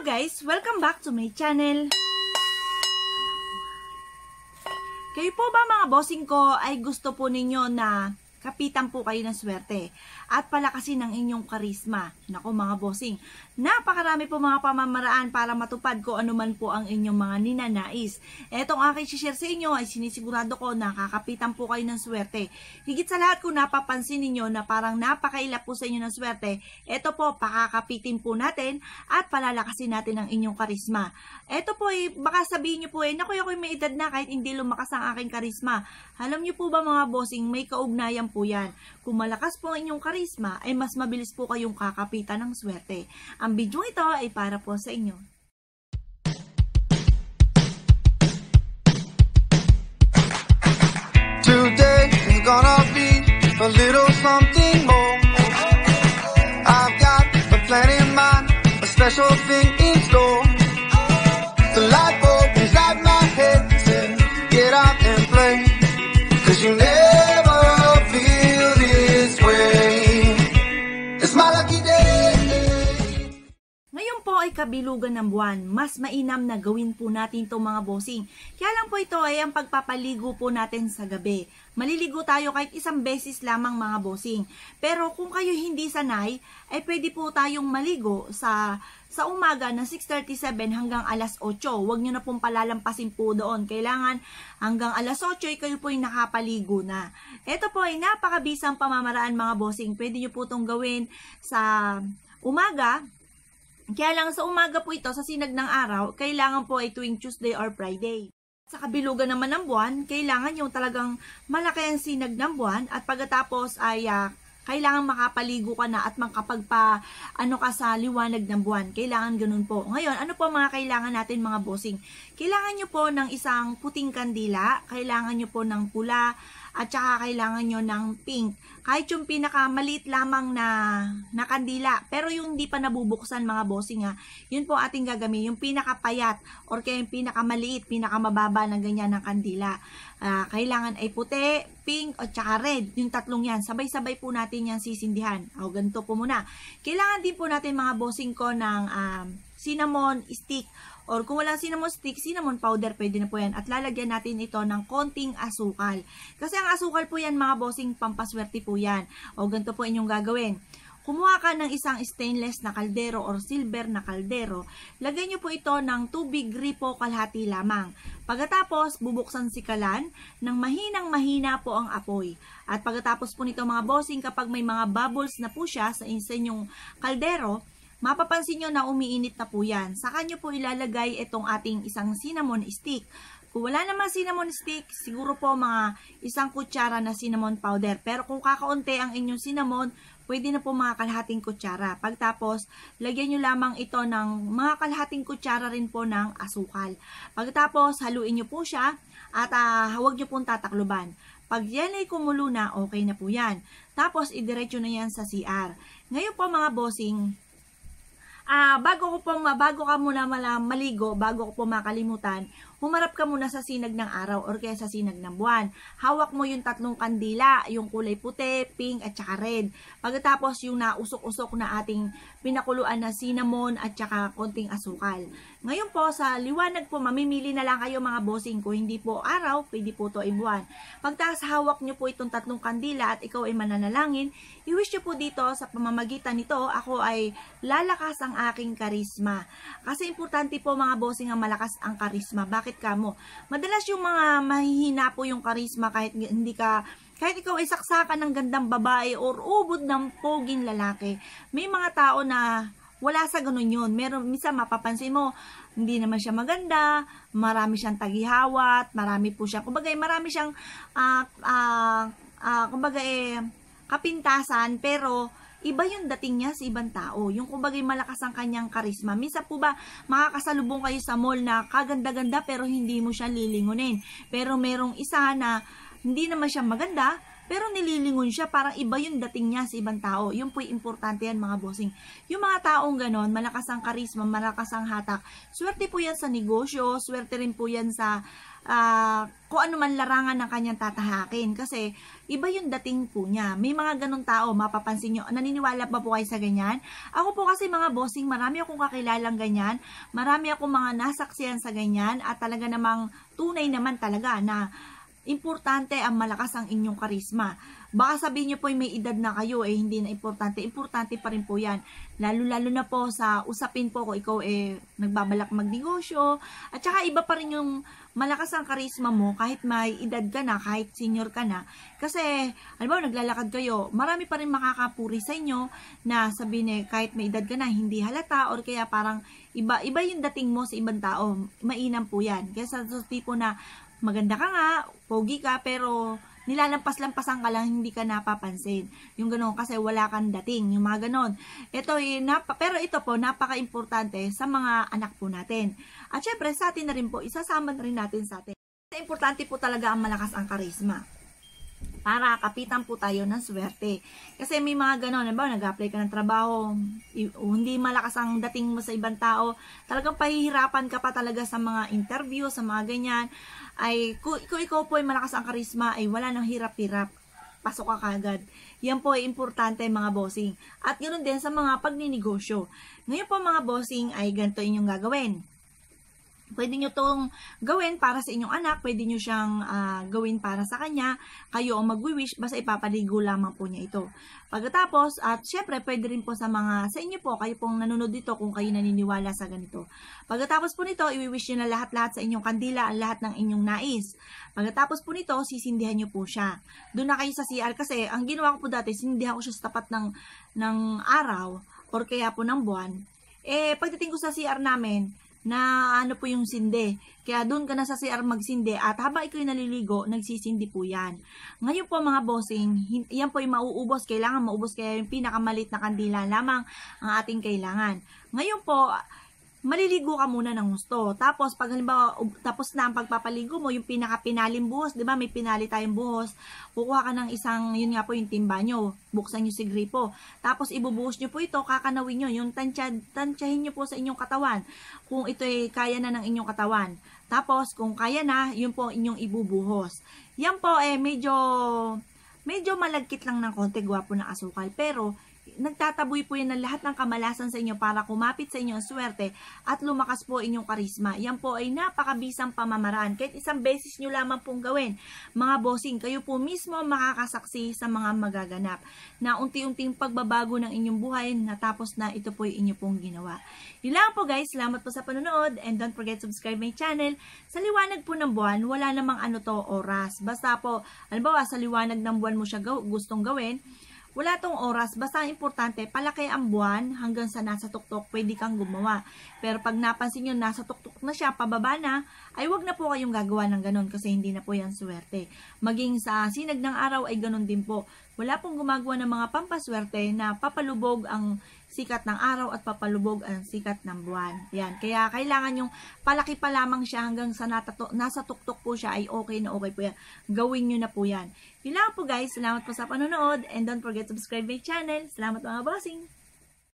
Hello guys! Welcome back to my channel! Kayo po ba mga bossing ko ay gusto po ninyo na kapitan po kayo ng swerte. At palakasin ang inyong karisma. Nako mga bossing, napakarami po mga pamamaraan para matupad ko anuman po ang inyong mga ninanais. Etong aking share sa inyo ay sinisigurado ko nakakapitan po kayo ng swerte. Higit sa lahat kung napapansin ninyo na parang napakaila po sa inyo ng swerte, eto po pakakapitin po natin at palalakasin natin ang inyong karisma. Eto po eh, baka sabihin nyo po eh, naku, ako'y may edad na kahit hindi lumakas ang aking karisma. Alam nyo po ba mga bossing, may kaugnayan lang po yan. Kung malakas po ang inyong karisma, ay mas mabilis po kayong kakapitan ng swerte. Ang video ito ay para po sa inyo. Today is gonna be a little kabilugan ng buwan, mas mainam na gawin po natin itong mga bossing. Kaya lang po ito ay ang pagpapaligo po natin sa gabi. Maliligo tayo kahit isang beses lamang mga bossing. Pero kung kayo hindi sanay, ay pwede po tayong maligo sa sa umaga na 6.37 hanggang alas 8. Huwag nyo na pong palalampasin po doon. Kailangan hanggang alas 8 kayo po ay nakapaligo na. Ito po ay napakabisang pamamaraan mga bossing. Pwede nyo po itong gawin sa umaga kaya lang sa umaga po ito, sa sinag ng araw, kailangan po ay tuwing Tuesday or Friday. Sa kabilugan naman ng buwan, kailangan yung talagang malaki ang sinag ng buwan at pagkatapos ay uh, kailangan makapaligo ka na at makapagpa ano ka sa liwanag ng buwan. Kailangan ganun po. Ngayon, ano po mga kailangan natin mga bossing? Kailangan nyo po ng isang puting kandila, kailangan nyo po ng pula, at saka kailangan nyo ng pink. Kahit yung pinakamaliit lamang na, na kandila, pero yung hindi pa nabubuksan mga bossing ha, yun po ating gagamitin, yung pinakapayat or kaya yung pinakamaliit, pinakamababa na ganyan ng kandila uh, kailangan ay puti, pink, o tsaka red. Yung tatlong yan, sabay-sabay po natin yan sisindihan. O, ah, ganito po muna. Kailangan din po natin mga bossing ko ng um, cinnamon stick or kung wala cinnamon stick, cinnamon powder, pwede na po yan. At lalagyan natin ito ng konting asukal. Kasi ang asukal po yan, mga bossing, pampaswerte po yan. O, ganito po inyong gagawin. Kumuha ka ng isang stainless na kaldero or silver na kaldero. Lagay nyo po ito ng tubig gripo kalhati lamang. Pagkatapos, bubuksan si kalan ng mahinang mahina po ang apoy. At pagkatapos po nito mga bossing, kapag may mga bubbles na po siya sa inyong kaldero, mapapansin nyo na umiinit na po yan. Saka nyo po ilalagay itong ating isang cinnamon stick. Kung wala naman cinnamon stick, siguro po mga isang kutsara na cinnamon powder. Pero kung kakaunti ang inyong cinnamon, pwede na po mga kalahating kutsara. Pagtapos, lagyan nyo lamang ito ng mga kalahating kutsara rin po ng asukal. Pagtapos, haluin nyo po siya at uh, huwag nyo pong tatakluban. Pag yan ay kumulo na, okay na po yan. Tapos, idiretso na yan sa CR. Ngayon po mga bossing, uh, bago ko po, bago ka muna maligo, bago ko po makalimutan, Humarap ka muna sa sinag ng araw or kaya sa sinag ng buwan. Hawak mo yung tatlong kandila, yung kulay puti, pink, at saka red. Pagkatapos yung nausok-usok na ating pinakuluan na cinnamon at saka konting asukal. Ngayon po, sa liwanag po, mamimili na lang kayo mga bossing ko. Hindi po araw, pwede po to ay buwan. Pagtaas hawak nyo po itong tatlong kandila at ikaw ay mananalangin, i-wish nyo po dito sa pamamagitan nito, ako ay lalakas ang aking karisma. Kasi importante po mga bossing ang malakas ang karisma. Bakit? bakit ka mo. Madalas yung mga mahihina po yung karisma kahit hindi ka kahit ikaw ay saksakan ng gandang babae or ubod ng poging lalaki, may mga tao na wala sa ganun yun. Meron, minsan mapapansin mo, hindi naman siya maganda, marami siyang tagihawat, marami po siyang, kumbaga, marami siyang, uh, uh, uh, kumbaga, eh, kapintasan, pero, iba yung dating niya sa ibang tao. Yung kumbagay malakas ang kanyang karisma. Minsan po ba makakasalubong kayo sa mall na kaganda-ganda pero hindi mo siya lilingunin. Pero merong isa na hindi naman siya maganda pero nililingon siya, parang iba yung dating niya sa ibang tao. Yun po importante yan mga bossing. Yung mga taong ganon, malakas ang karisma, malakas ang hatak. Swerte po yan sa negosyo, swerte rin po yan sa uh, kung ano man larangan ng kanyang tatahakin. Kasi, iba yung dating po niya. May mga ganong tao, mapapansin nyo. Naniniwala ba po kayo sa ganyan? Ako po kasi mga bossing, marami akong kakilalang ganyan. Marami akong mga nasaksiyan sa ganyan. At talaga namang tunay naman talaga na importante ang malakas ang inyong karisma. Baka sabihin niyo po may edad na kayo, eh hindi na importante. Importante pa rin po yan. Lalo-lalo na po sa usapin po ko, ikaw eh nagbabalak magnegosyo. At saka iba pa rin yung malakas ang karisma mo kahit may edad ka na, kahit senior ka na. Kasi, alam mo, naglalakad kayo, marami pa rin makakapuri sa inyo na sabihin eh, kahit may edad ka na, hindi halata or kaya parang iba, iba yung dating mo sa ibang tao. Mainam po yan. Kaya sa tipo na maganda ka nga, pogi ka, pero nilalampas-lampasan ka lang, hindi ka napapansin. Yung ganun, kasi wala kang dating, yung mga ganun. Ito, eh, napa, pero ito po, napaka-importante sa mga anak po natin. At syempre, sa atin na rin po, isasama na rin natin sa atin. Importante po talaga ang malakas ang karisma para kapitan po tayo ng swerte. Kasi may mga ganon, halimbawa nag-apply ka ng trabaho, hindi malakas ang dating mo sa ibang tao, talagang pahihirapan ka pa talaga sa mga interview, sa mga ganyan, ay kung ikaw, ikaw po ay malakas ang karisma, ay wala nang hirap-hirap pasok ka kagad. Yan po ay importante mga bossing. At ganoon din sa mga pagninegosyo. Ngayon po mga bossing ay ganito inyong gagawin. Pwede nyo tong gawin para sa inyong anak, pwede nyo siyang uh, gawin para sa kanya, kayo ang magwi-wish, basta ipapaligo lamang po niya ito. Pagkatapos, at syempre, pwede rin po sa mga, sa inyo po, kayo pong nanonood dito kung kayo naniniwala sa ganito. Pagkatapos po nito, i-wish nyo na lahat-lahat sa inyong kandila, ang lahat ng inyong nais. Pagkatapos po nito, sisindihan nyo po siya. Doon na kayo sa CR kasi, ang ginawa ko po dati, sinindihan ko siya sa tapat ng, ng araw, or kaya po ng buwan. Eh, pagdating ko sa CR namin, na ano po yung sinde. Kaya doon ka na sa CR magsinde at habang ikaw naliligo, nagsisindi po yan. Ngayon po mga bossing, yan po yung mauubos. Kailangan maubos kaya yung pinakamalit na kandila lamang ang ating kailangan. Ngayon po, maliligo ka muna ng gusto. Tapos, pag halimbawa, tapos na ang pagpapaligo mo, yung pinaka-pinalim buhos, di ba, may pinali tayong buhos, kukuha ka ng isang, yun nga po, yung timba nyo, buksan nyo si gripo. Tapos, ibubuhos nyo po ito, kakanawin nyo, yung tansya, tansyahin nyo po sa inyong katawan, kung ito ay kaya na ng inyong katawan. Tapos, kung kaya na, yun po inyong ibubuhos. Yan po, eh, medyo, medyo malagkit lang ng konti, gwapo na asukal. Pero, nagtataboy po yan ng lahat ng kamalasan sa inyo para kumapit sa inyo ang swerte at lumakas po inyong karisma. Yan po ay napakabisang pamamaraan. Kahit isang beses nyo lamang pong gawin. Mga bossing, kayo po mismo makakasaksi sa mga magaganap na unti-unting pagbabago ng inyong buhay natapos na ito po yung inyo pong ginawa. Yun lang po guys, salamat po sa panonood and don't forget subscribe my channel. Sa liwanag po ng buwan, wala namang ano to oras. Basta po, alam ba, sa liwanag ng buwan mo siya gustong gawin, wala tong oras, basta importante, palaki ang buwan hanggang sa nasa tuktok, pwede kang gumawa. Pero pag napansin nyo, nasa tuktok na siya, pababa na, ay wag na po kayong gagawa ng ganun kasi hindi na po yan swerte. Maging sa sinag ng araw ay ganun din po. Wala pong gumagawa ng mga pampaswerte na papalubog ang sikat ng araw at papalubog ang sikat ng buwan. Yan. Kaya kailangan yung palaki pa lamang siya hanggang sa natato, nasa tuktok po siya ay okay na okay po yan. Gawin nyo na po yan. Yun po guys. Salamat po sa panonood and don't forget to subscribe my channel. Salamat mga bossing!